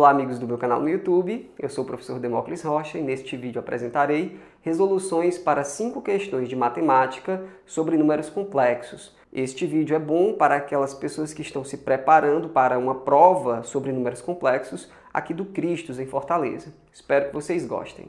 Olá amigos do meu canal no YouTube, eu sou o professor Demócles Rocha e neste vídeo apresentarei resoluções para cinco questões de matemática sobre números complexos. Este vídeo é bom para aquelas pessoas que estão se preparando para uma prova sobre números complexos aqui do Cristos em Fortaleza. Espero que vocês gostem.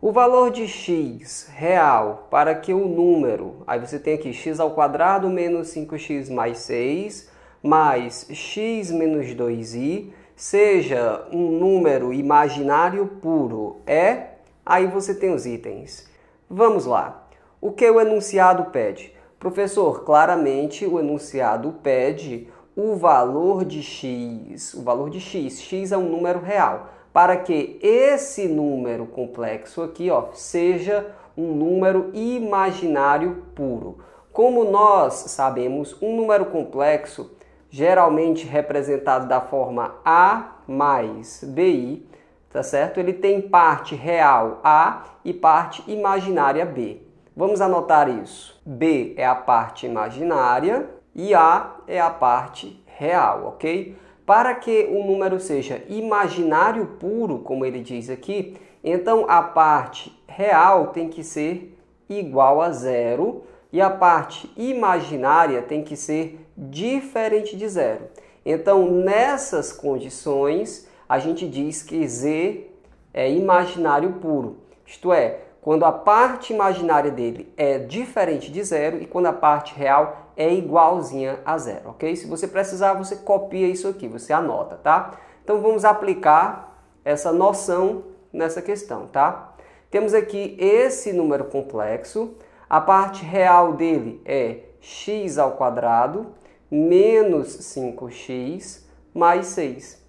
O valor de x real para que o número, aí você tem aqui x ao quadrado menos 5x mais 6, mais x menos 2i seja um número imaginário puro é, aí você tem os itens. Vamos lá. O que o enunciado pede? Professor, claramente o enunciado pede o valor de x, o valor de x, x é um número real, para que esse número complexo aqui, ó, seja um número imaginário puro. Como nós sabemos, um número complexo geralmente representado da forma A mais BI, tá certo? Ele tem parte real A e parte imaginária B. Vamos anotar isso. B é a parte imaginária e A é a parte real, ok? Para que o número seja imaginário puro, como ele diz aqui, então a parte real tem que ser igual a zero e a parte imaginária tem que ser diferente de zero. Então, nessas condições, a gente diz que Z é imaginário puro, isto é, quando a parte imaginária dele é diferente de zero e quando a parte real é igualzinha a zero, ok? Se você precisar, você copia isso aqui, você anota, tá? Então vamos aplicar essa noção nessa questão, tá? Temos aqui esse número complexo, a parte real dele é x ao quadrado menos 5x mais 6.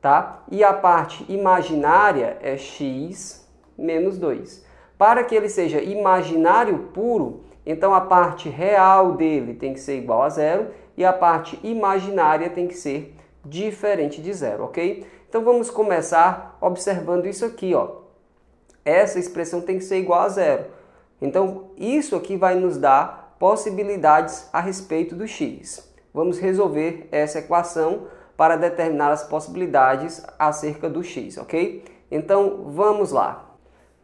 Tá? E a parte imaginária é x menos 2. Para que ele seja imaginário puro, então a parte real dele tem que ser igual a zero e a parte imaginária tem que ser diferente de zero, ok? Então vamos começar observando isso aqui, ó. Essa expressão tem que ser igual a zero. Então isso aqui vai nos dar possibilidades a respeito do x vamos resolver essa equação para determinar as possibilidades acerca do x, ok? Então vamos lá.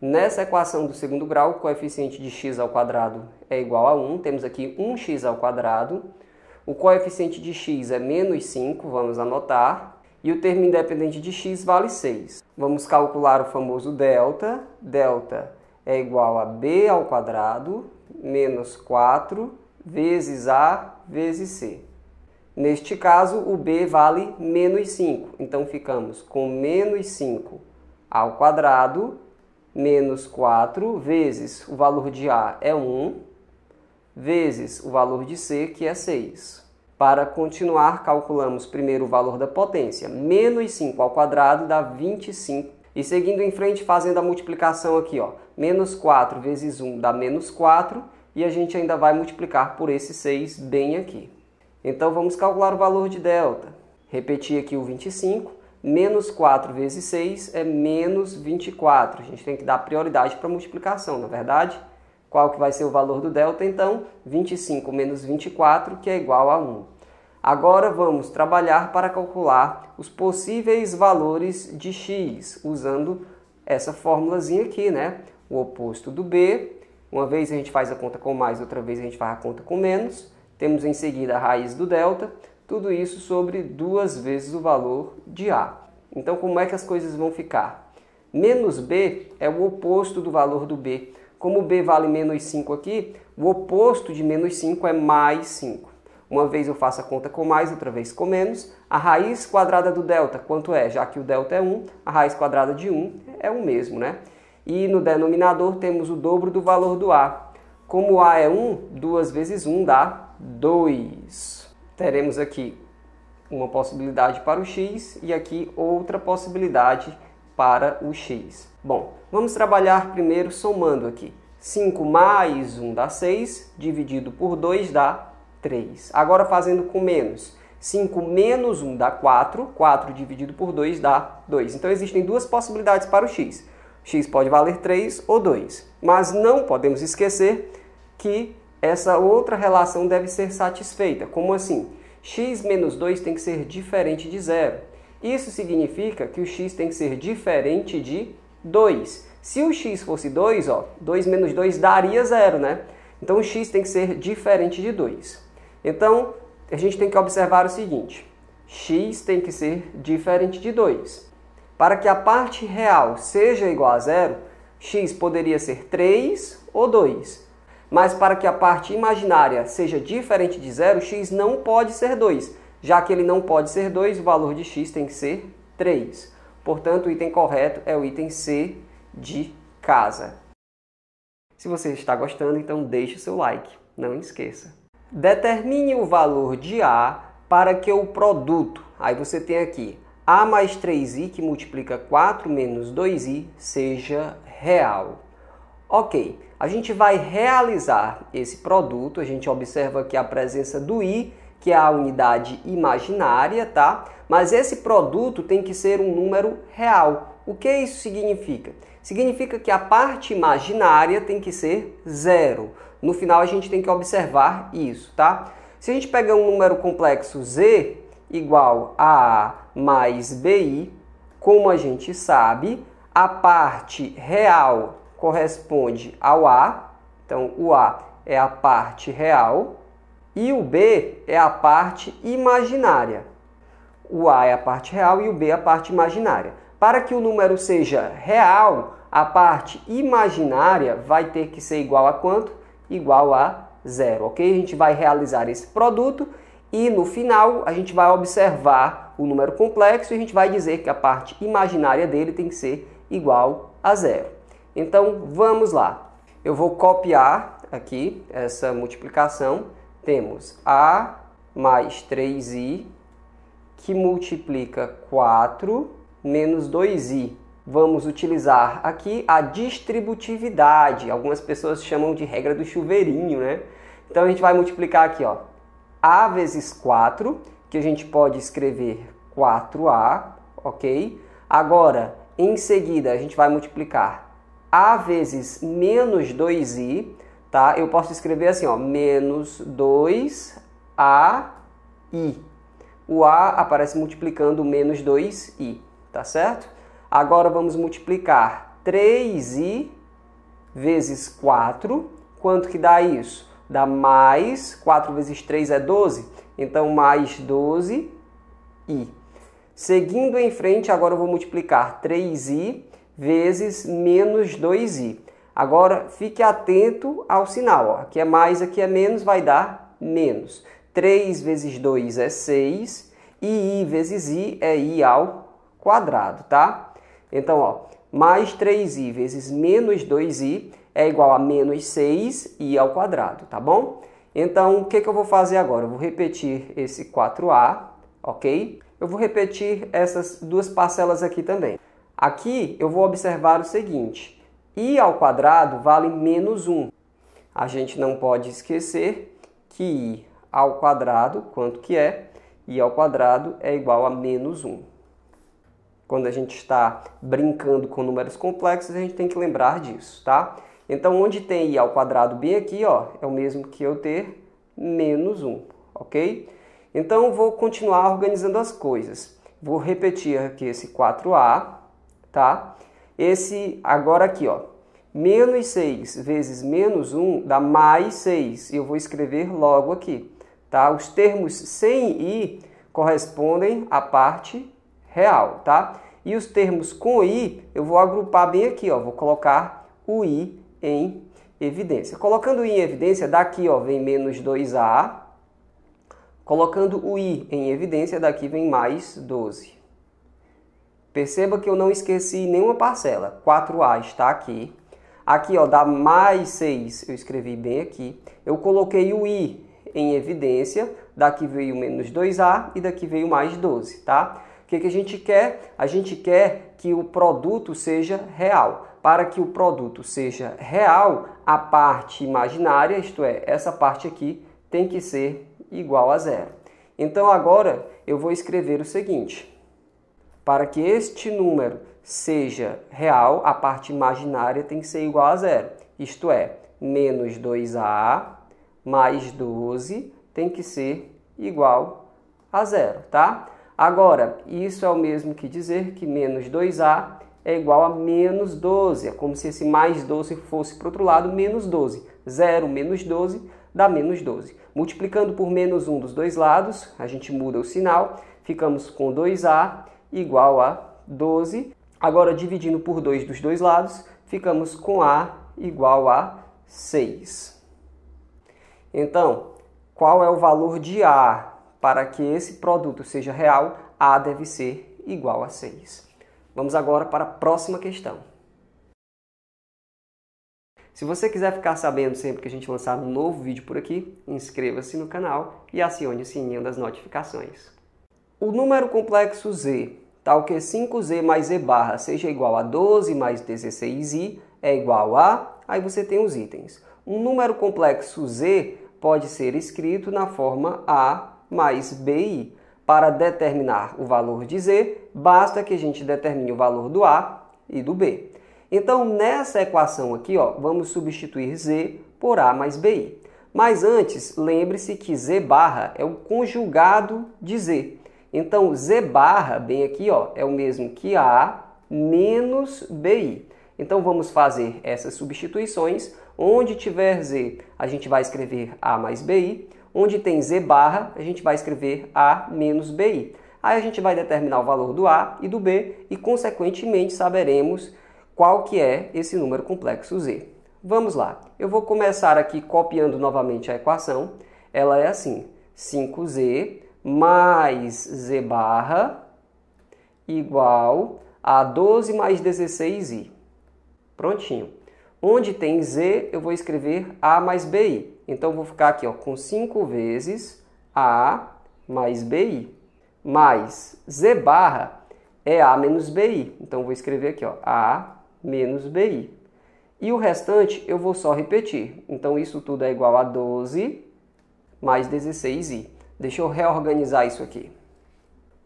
Nessa equação do segundo grau, o coeficiente de x ao quadrado é igual a 1. Temos aqui 1x ao quadrado. O coeficiente de x é menos 5, vamos anotar. E o termo independente de x vale 6. Vamos calcular o famoso delta. Delta é igual a b ao quadrado menos 4 vezes a vezes c. Neste caso, o b vale menos 5. Então, ficamos com menos 5 ao quadrado, menos 4, vezes o valor de a é 1, vezes o valor de c, que é 6. Para continuar, calculamos primeiro o valor da potência. Menos 5 ao quadrado dá 25. E seguindo em frente, fazendo a multiplicação aqui, ó. Menos 4 vezes 1 dá menos 4. E a gente ainda vai multiplicar por esse 6 bem aqui. Então vamos calcular o valor de delta. Repetir aqui o 25, menos 4 vezes 6 é menos 24. A gente tem que dar prioridade para a multiplicação, na é verdade? Qual que vai ser o valor do delta? Então, 25 menos 24, que é igual a 1. Agora vamos trabalhar para calcular os possíveis valores de x, usando essa formulazinha aqui, né? O oposto do b, uma vez a gente faz a conta com mais, outra vez a gente faz a conta com menos. Temos em seguida a raiz do delta, tudo isso sobre duas vezes o valor de A. Então, como é que as coisas vão ficar? Menos B é o oposto do valor do B. Como B vale menos 5 aqui, o oposto de menos 5 é mais 5. Uma vez eu faço a conta com mais, outra vez com menos. A raiz quadrada do delta, quanto é? Já que o delta é 1, a raiz quadrada de 1 é o mesmo, né? E no denominador temos o dobro do valor do A. Como A é 1, 2 vezes 1 dá 2. Teremos aqui uma possibilidade para o x e aqui outra possibilidade para o x. Bom, vamos trabalhar primeiro somando aqui. 5 mais 1 dá 6, dividido por 2 dá 3. Agora fazendo com menos. 5 menos 1 dá 4, 4 dividido por 2 dá 2. Então existem duas possibilidades para o x. x pode valer 3 ou 2. Mas não podemos esquecer que essa outra relação deve ser satisfeita. Como assim? x menos 2 tem que ser diferente de zero. Isso significa que o x tem que ser diferente de 2. Se o x fosse 2, ó, 2 menos 2 daria zero, né? Então o x tem que ser diferente de 2. Então, a gente tem que observar o seguinte: x tem que ser diferente de 2. Para que a parte real seja igual a zero, x poderia ser 3 ou 2. Mas para que a parte imaginária seja diferente de zero, x não pode ser 2. Já que ele não pode ser 2, o valor de x tem que ser 3. Portanto, o item correto é o item C de casa. Se você está gostando, então deixe seu like. Não esqueça. Determine o valor de A para que o produto, aí você tem aqui A mais 3i que multiplica 4 menos 2i, seja real. Ok, a gente vai realizar esse produto, a gente observa aqui a presença do I, que é a unidade imaginária, tá? Mas esse produto tem que ser um número real. O que isso significa? Significa que a parte imaginária tem que ser zero. No final a gente tem que observar isso, tá? Se a gente pegar um número complexo z igual a A mais BI, como a gente sabe, a parte real corresponde ao A, então o A é a parte real e o B é a parte imaginária. O A é a parte real e o B é a parte imaginária. Para que o número seja real, a parte imaginária vai ter que ser igual a quanto? Igual a zero, ok? A gente vai realizar esse produto e no final a gente vai observar o número complexo e a gente vai dizer que a parte imaginária dele tem que ser igual a zero. Então vamos lá. Eu vou copiar aqui essa multiplicação. Temos A mais 3i que multiplica 4 menos 2i. Vamos utilizar aqui a distributividade. Algumas pessoas chamam de regra do chuveirinho, né? Então a gente vai multiplicar aqui, ó. A vezes 4, que a gente pode escrever 4A, ok? Agora, em seguida, a gente vai multiplicar a vezes menos 2i, tá? Eu posso escrever assim, ó, menos 2ai. O A aparece multiplicando menos 2i, tá certo? Agora vamos multiplicar 3i vezes 4. Quanto que dá isso? Dá mais, 4 vezes 3 é 12, então mais 12i. Seguindo em frente, agora eu vou multiplicar 3i vezes menos 2i. Agora, fique atento ao sinal. Ó. Aqui é mais, aqui é menos, vai dar menos. 3 vezes 2 é 6 e i vezes i é i ao quadrado, tá? Então, ó, mais 3i vezes menos 2i é igual a menos 6i ao quadrado, tá bom? Então, o que, que eu vou fazer agora? Eu vou repetir esse 4a, ok? Eu vou repetir essas duas parcelas aqui também. Aqui eu vou observar o seguinte, i ao quadrado vale menos 1. A gente não pode esquecer que i ao quadrado, quanto que é, i ao quadrado é igual a menos 1. Quando a gente está brincando com números complexos, a gente tem que lembrar disso, tá? Então, onde tem i ao quadrado bem aqui, ó, é o mesmo que eu ter menos 1, ok? Então, vou continuar organizando as coisas. Vou repetir aqui esse 4a, tá? Esse agora aqui, ó, menos 6 vezes menos 1 dá mais 6. E eu vou escrever logo aqui, tá? Os termos sem i correspondem à parte real, tá? E os termos com i, eu vou agrupar bem aqui, ó, vou colocar o i em evidência. Colocando o i em evidência, daqui ó, vem menos 2a. Colocando o i em evidência, daqui vem mais 12. Perceba que eu não esqueci nenhuma parcela. 4A está aqui. Aqui, ó, dá mais 6, eu escrevi bem aqui. Eu coloquei o I em evidência. Daqui veio menos 2A e daqui veio mais 12, tá? O que, que a gente quer? A gente quer que o produto seja real. Para que o produto seja real, a parte imaginária, isto é, essa parte aqui, tem que ser igual a zero. Então agora eu vou escrever o seguinte. Para que este número seja real, a parte imaginária tem que ser igual a zero. Isto é, menos 2A mais 12 tem que ser igual a zero, tá? Agora, isso é o mesmo que dizer que menos 2A é igual a menos 12. É como se esse mais 12 fosse para o outro lado, menos 12. 0 menos 12 dá menos 12. Multiplicando por menos 1 dos dois lados, a gente muda o sinal, ficamos com 2A igual a 12. Agora, dividindo por 2 dos dois lados, ficamos com A igual a 6. Então, qual é o valor de A? Para que esse produto seja real, A deve ser igual a 6. Vamos agora para a próxima questão. Se você quiser ficar sabendo sempre que a gente lançar um novo vídeo por aqui, inscreva-se no canal e acione o sininho das notificações. O número complexo z tal que 5z mais e barra seja igual a 12 mais 16i é igual a... Aí você tem os itens. Um número complexo z pode ser escrito na forma a mais bi. Para determinar o valor de z, basta que a gente determine o valor do a e do b. Então, nessa equação aqui, ó, vamos substituir z por a mais bi. Mas antes, lembre-se que z barra é o conjugado de z. Então, Z barra, bem aqui, ó, é o mesmo que A menos BI. Então, vamos fazer essas substituições. Onde tiver Z, a gente vai escrever A mais BI. Onde tem Z barra, a gente vai escrever A menos BI. Aí a gente vai determinar o valor do A e do B e, consequentemente, saberemos qual que é esse número complexo Z. Vamos lá. Eu vou começar aqui copiando novamente a equação. Ela é assim, 5Z mais z barra igual a 12 mais 16i. Prontinho. Onde tem z, eu vou escrever a mais bi. Então, vou ficar aqui ó, com 5 vezes a mais bi. Mais z barra é a menos bi. Então, vou escrever aqui ó, a menos bi. E o restante eu vou só repetir. Então, isso tudo é igual a 12 mais 16i. Deixa eu reorganizar isso aqui.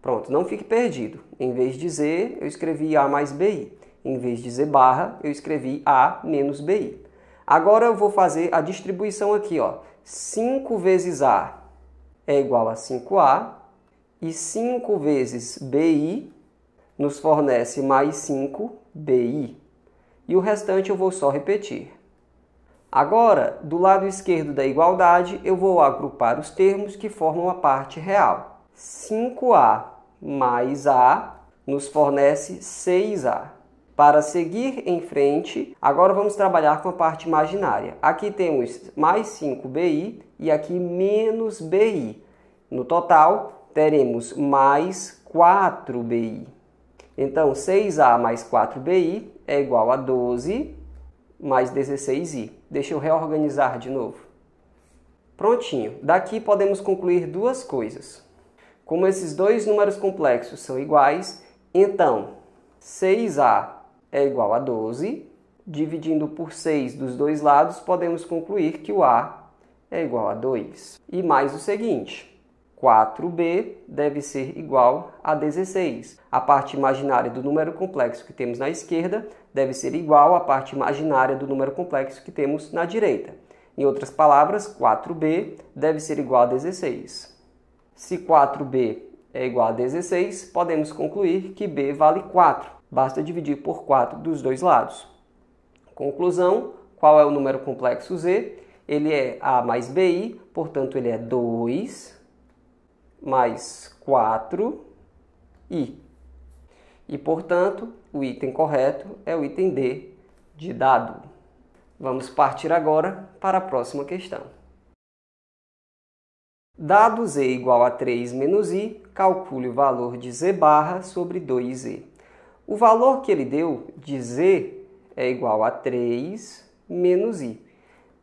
Pronto, não fique perdido. Em vez de Z, eu escrevi A mais BI. Em vez de Z barra, eu escrevi A menos BI. Agora eu vou fazer a distribuição aqui. Ó. 5 vezes A é igual a 5A. E 5 vezes BI nos fornece mais 5 BI. E o restante eu vou só repetir. Agora, do lado esquerdo da igualdade, eu vou agrupar os termos que formam a parte real. 5A mais A nos fornece 6A. Para seguir em frente, agora vamos trabalhar com a parte imaginária. Aqui temos mais 5BI e aqui menos BI. No total, teremos mais 4BI. Então, 6A mais 4BI é igual a 12 mais 16i. Deixa eu reorganizar de novo. Prontinho. Daqui podemos concluir duas coisas. Como esses dois números complexos são iguais, então 6a é igual a 12. Dividindo por 6 dos dois lados, podemos concluir que o a é igual a 2. E mais o seguinte, 4b deve ser igual a 16. A parte imaginária do número complexo que temos na esquerda deve ser igual à parte imaginária do número complexo que temos na direita. Em outras palavras, 4b deve ser igual a 16. Se 4b é igual a 16, podemos concluir que b vale 4. Basta dividir por 4 dos dois lados. Conclusão, qual é o número complexo z? Ele é a mais bi, portanto ele é 2 mais 4i. E, portanto, o item correto é o item D de dado. Vamos partir agora para a próxima questão. Dado z igual a 3 menos i, calcule o valor de z barra sobre 2z. O valor que ele deu de z é igual a 3 menos i.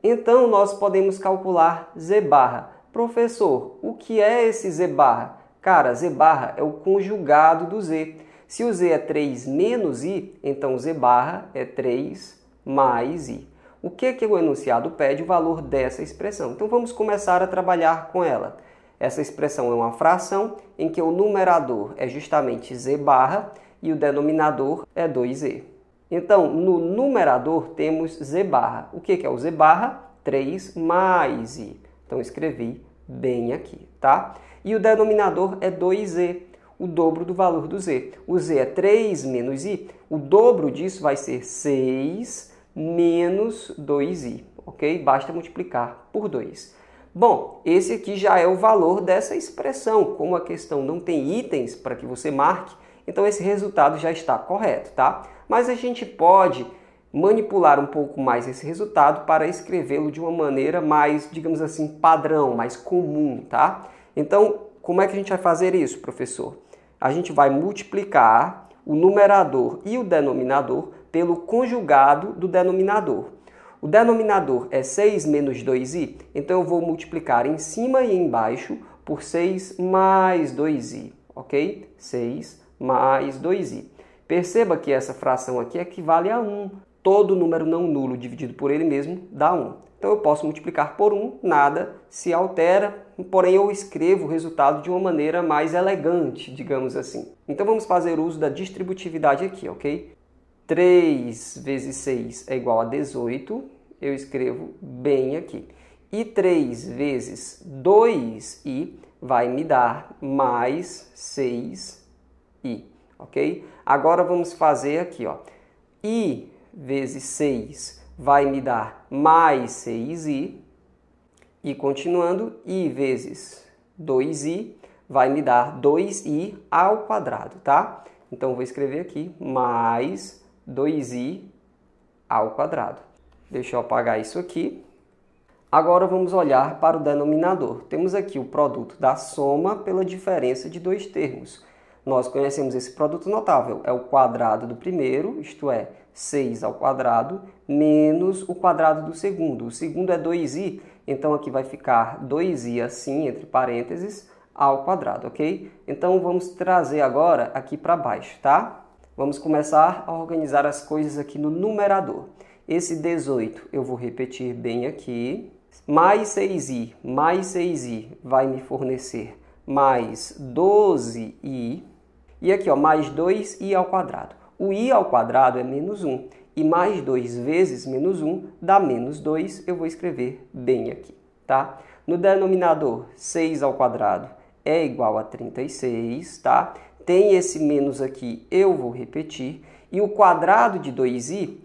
Então, nós podemos calcular z barra. Professor, o que é esse z barra? Cara, z barra é o conjugado do z. Se o z é 3 menos i, então z barra é 3 mais i. O que, que o enunciado pede? O valor dessa expressão. Então vamos começar a trabalhar com ela. Essa expressão é uma fração em que o numerador é justamente z barra e o denominador é 2z. Então, no numerador temos z barra. O que, que é o z barra? 3 mais i. Então escrevi bem aqui, tá? E o denominador é 2z o dobro do valor do z. O z é 3 menos i, o dobro disso vai ser 6 menos 2i, ok? Basta multiplicar por 2. Bom, esse aqui já é o valor dessa expressão. Como a questão não tem itens para que você marque, então esse resultado já está correto, tá? Mas a gente pode manipular um pouco mais esse resultado para escrevê-lo de uma maneira mais, digamos assim, padrão, mais comum, tá? Então, como é que a gente vai fazer isso, professor? a gente vai multiplicar o numerador e o denominador pelo conjugado do denominador. O denominador é 6 menos 2i, então eu vou multiplicar em cima e embaixo por 6 mais 2i, ok? 6 mais 2i. Perceba que essa fração aqui equivale a 1. Todo número não nulo dividido por ele mesmo dá 1. Então eu posso multiplicar por 1, nada se altera, porém eu escrevo o resultado de uma maneira mais elegante, digamos assim. Então vamos fazer uso da distributividade aqui, ok? 3 vezes 6 é igual a 18, eu escrevo bem aqui. E 3 vezes 2i vai me dar mais 6i, ok? Agora vamos fazer aqui, ó. i vezes 6 vai me dar mais 6i, e continuando, i vezes 2i vai me dar 2i ao quadrado, tá? Então vou escrever aqui mais 2i ao quadrado. Deixa eu apagar isso aqui. Agora vamos olhar para o denominador. Temos aqui o produto da soma pela diferença de dois termos. Nós conhecemos esse produto notável, é o quadrado do primeiro, isto é, 6 ao quadrado, menos o quadrado do segundo. O segundo é 2i, então aqui vai ficar 2i assim, entre parênteses, ao quadrado, ok? Então vamos trazer agora aqui para baixo, tá? Vamos começar a organizar as coisas aqui no numerador. Esse 18 eu vou repetir bem aqui. Mais 6i mais 6i vai me fornecer mais 12i e aqui, ó, mais 2i ao quadrado. O i ao quadrado é menos 1. E mais 2 vezes menos 1 dá menos 2. Eu vou escrever bem aqui, tá? No denominador, 6 ao quadrado é igual a 36, tá? Tem esse menos aqui, eu vou repetir. E o quadrado de 2i,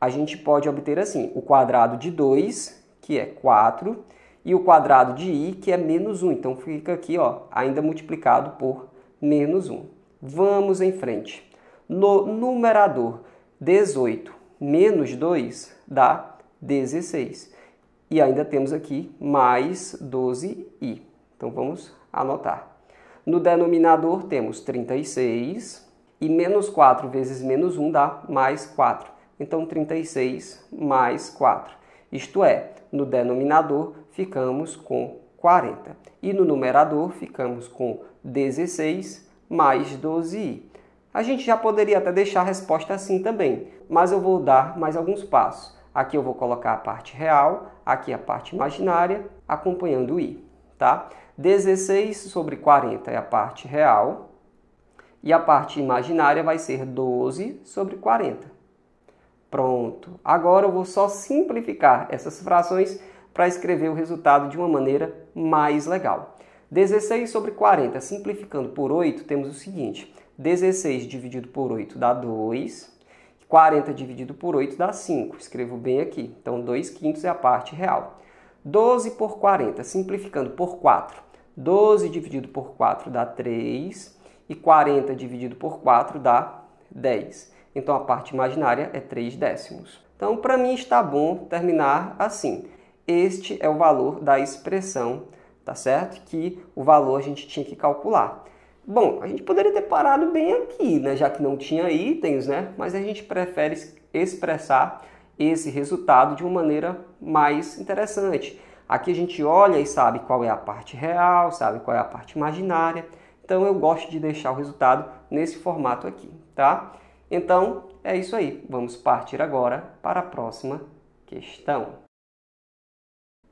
a gente pode obter assim, o quadrado de 2, que é 4, e o quadrado de i, que é menos 1. Então, fica aqui, ó, ainda multiplicado por menos 1. Vamos em frente. No numerador, 18 menos 2 dá 16. E ainda temos aqui mais 12i. Então vamos anotar. No denominador temos 36 e menos 4 vezes menos 1 dá mais 4. Então 36 mais 4. Isto é, no denominador ficamos com 40 e no numerador ficamos com 16 mais 12i. A gente já poderia até deixar a resposta assim também, mas eu vou dar mais alguns passos. Aqui eu vou colocar a parte real, aqui a parte imaginária, acompanhando o i, tá? 16 sobre 40 é a parte real e a parte imaginária vai ser 12 sobre 40. Pronto. Agora eu vou só simplificar essas frações para escrever o resultado de uma maneira mais legal. 16 sobre 40, simplificando por 8, temos o seguinte: 16 dividido por 8 dá 2, 40 dividido por 8 dá 5. Escrevo bem aqui. Então, 2 quintos é a parte real. 12 por 40, simplificando por 4. 12 dividido por 4 dá 3 e 40 dividido por 4 dá 10. Então a parte imaginária é 3 décimos. Então, para mim está bom terminar assim. Este é o valor da expressão tá certo? Que o valor a gente tinha que calcular. Bom, a gente poderia ter parado bem aqui, né? já que não tinha itens, né? mas a gente prefere expressar esse resultado de uma maneira mais interessante. Aqui a gente olha e sabe qual é a parte real, sabe qual é a parte imaginária. Então eu gosto de deixar o resultado nesse formato aqui, tá? Então é isso aí. Vamos partir agora para a próxima questão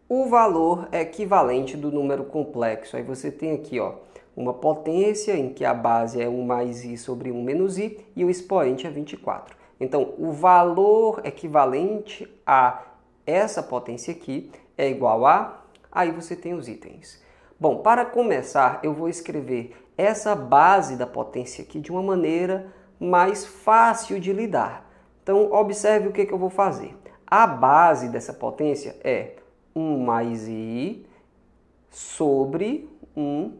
o valor equivalente do número complexo. Aí você tem aqui ó, uma potência em que a base é 1 mais i sobre 1 menos i e o expoente é 24. Então, o valor equivalente a essa potência aqui é igual a... Aí você tem os itens. Bom, para começar, eu vou escrever essa base da potência aqui de uma maneira mais fácil de lidar. Então, observe o que, que eu vou fazer. A base dessa potência é 1 mais i sobre 1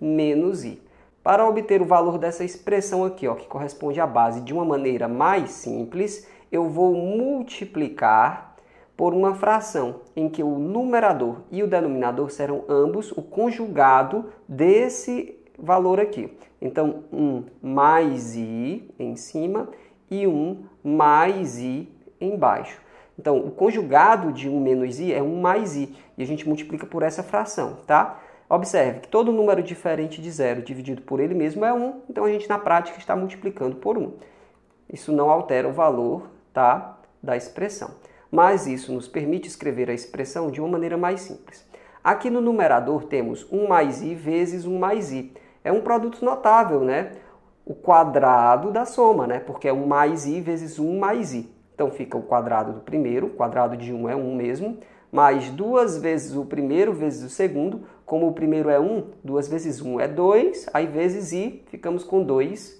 menos i. Para obter o valor dessa expressão aqui, ó, que corresponde à base de uma maneira mais simples, eu vou multiplicar por uma fração em que o numerador e o denominador serão ambos o conjugado desse valor aqui. Então, 1 mais i em cima e 1 mais i embaixo. Então, o conjugado de 1 menos i é 1 mais i, e a gente multiplica por essa fração, tá? Observe que todo número diferente de zero dividido por ele mesmo é 1, então a gente na prática está multiplicando por 1. Isso não altera o valor tá, da expressão, mas isso nos permite escrever a expressão de uma maneira mais simples. Aqui no numerador temos 1 mais i vezes 1 mais i. É um produto notável, né? O quadrado da soma, né? Porque é 1 mais i vezes 1 mais i. Então fica o quadrado do primeiro, o quadrado de 1 é 1 mesmo, mais duas vezes o primeiro vezes o segundo, como o primeiro é 1, duas vezes 1 é 2, aí vezes i, ficamos com 2i,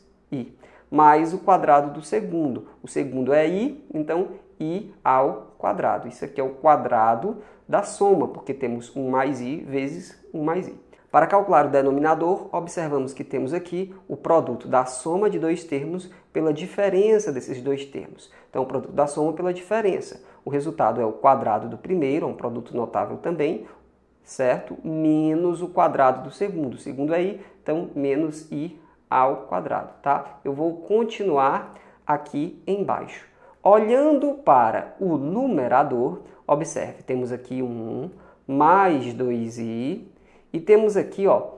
mais o quadrado do segundo. O segundo é i, então i ao quadrado. Isso aqui é o quadrado da soma, porque temos 1 mais i vezes 1 mais i. Para calcular o denominador, observamos que temos aqui o produto da soma de dois termos pela diferença desses dois termos. Então, o produto da soma pela diferença. O resultado é o quadrado do primeiro, é um produto notável também, certo? Menos o quadrado do segundo. O segundo é i, então menos i ao quadrado, tá? Eu vou continuar aqui embaixo. Olhando para o numerador, observe, temos aqui um 1 mais 2i e temos aqui, ó,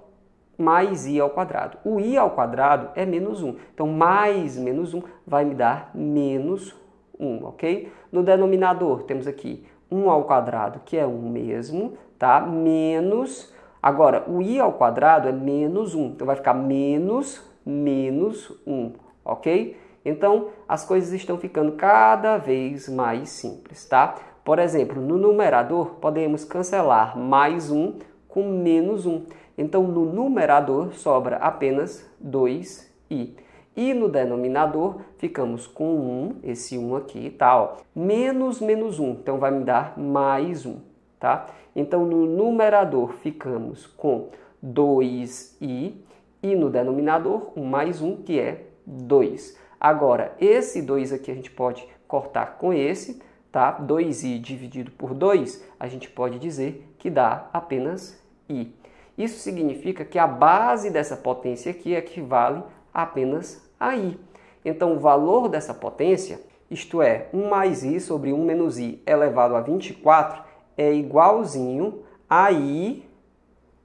mais i ao quadrado. O i ao quadrado é menos 1. Então, mais menos 1 vai me dar menos 1, ok? No denominador, temos aqui 1 ao quadrado, que é 1 mesmo, tá? Menos... Agora, o i ao quadrado é menos 1. Então, vai ficar menos menos 1, ok? Então, as coisas estão ficando cada vez mais simples, tá? Por exemplo, no numerador, podemos cancelar mais 1 com menos 1. Então, no numerador sobra apenas 2i. E no denominador ficamos com 1, esse 1 aqui, tá? Ó, menos menos 1, então vai me dar mais 1, tá? Então, no numerador ficamos com 2i e no denominador 1 mais 1, que é 2. Agora, esse 2 aqui a gente pode cortar com esse, tá? 2i dividido por 2, a gente pode dizer que dá apenas I. Isso significa que a base dessa potência aqui equivale apenas a I. Então, o valor dessa potência, isto é, 1 mais I sobre 1 menos I elevado a 24, é igualzinho a I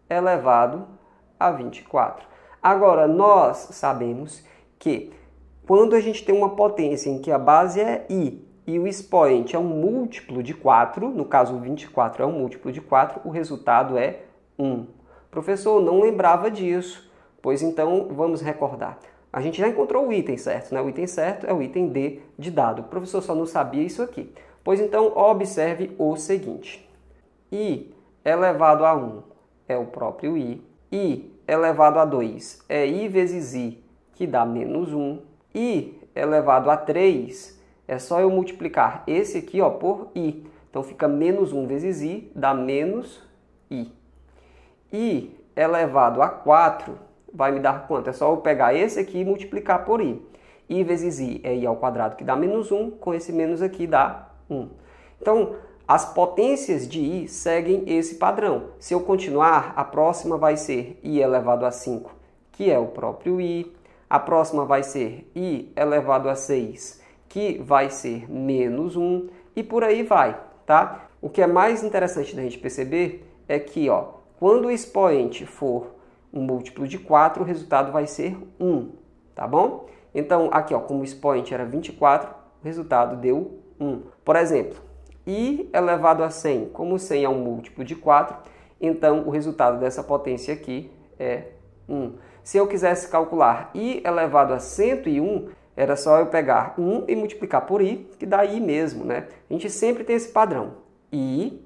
elevado a 24. Agora, nós sabemos que quando a gente tem uma potência em que a base é i e o expoente é um múltiplo de 4, no caso 24 é um múltiplo de 4, o resultado é 1. Professor, não lembrava disso. Pois então, vamos recordar. A gente já encontrou o item certo, né? O item certo é o item D de dado. O professor só não sabia isso aqui. Pois então, observe o seguinte. I elevado a 1 é o próprio I. I elevado a 2 é I vezes I, que dá menos 1. I elevado a 3 é só eu multiplicar esse aqui ó, por I. Então, fica menos 1 vezes I, dá menos I i elevado a 4 vai me dar quanto? É só eu pegar esse aqui e multiplicar por i. i vezes i é i ao quadrado, que dá menos 1, com esse menos aqui dá 1. Então, as potências de i seguem esse padrão. Se eu continuar, a próxima vai ser i elevado a 5, que é o próprio i. A próxima vai ser i elevado a 6, que vai ser menos 1, e por aí vai, tá? O que é mais interessante da gente perceber é que, ó, quando o expoente for um múltiplo de 4, o resultado vai ser 1, tá bom? Então, aqui, ó, como o expoente era 24, o resultado deu 1. Por exemplo, i elevado a 100. Como 100 é um múltiplo de 4, então o resultado dessa potência aqui é 1. Se eu quisesse calcular i elevado a 101, era só eu pegar 1 e multiplicar por i, que dá i mesmo, né? A gente sempre tem esse padrão. i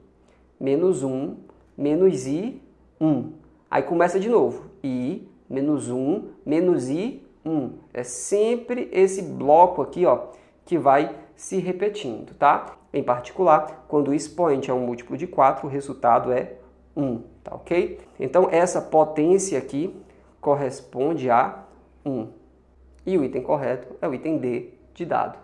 menos 1 menos i 1. Aí começa de novo. I, menos 1, menos I, 1. É sempre esse bloco aqui, ó, que vai se repetindo, tá? Em particular, quando o expoente é um múltiplo de 4, o resultado é 1, tá ok? Então, essa potência aqui corresponde a 1. E o item correto é o item D de dado.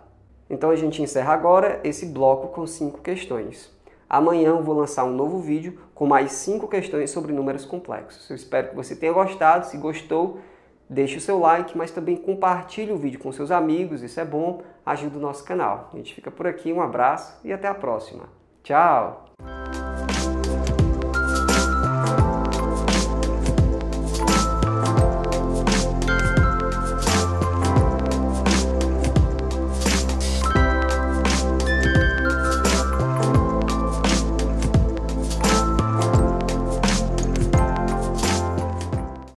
Então, a gente encerra agora esse bloco com cinco questões. Amanhã eu vou lançar um novo vídeo com mais 5 questões sobre números complexos. Eu espero que você tenha gostado. Se gostou, deixe o seu like, mas também compartilhe o vídeo com seus amigos. Isso é bom, ajuda o nosso canal. A gente fica por aqui, um abraço e até a próxima. Tchau!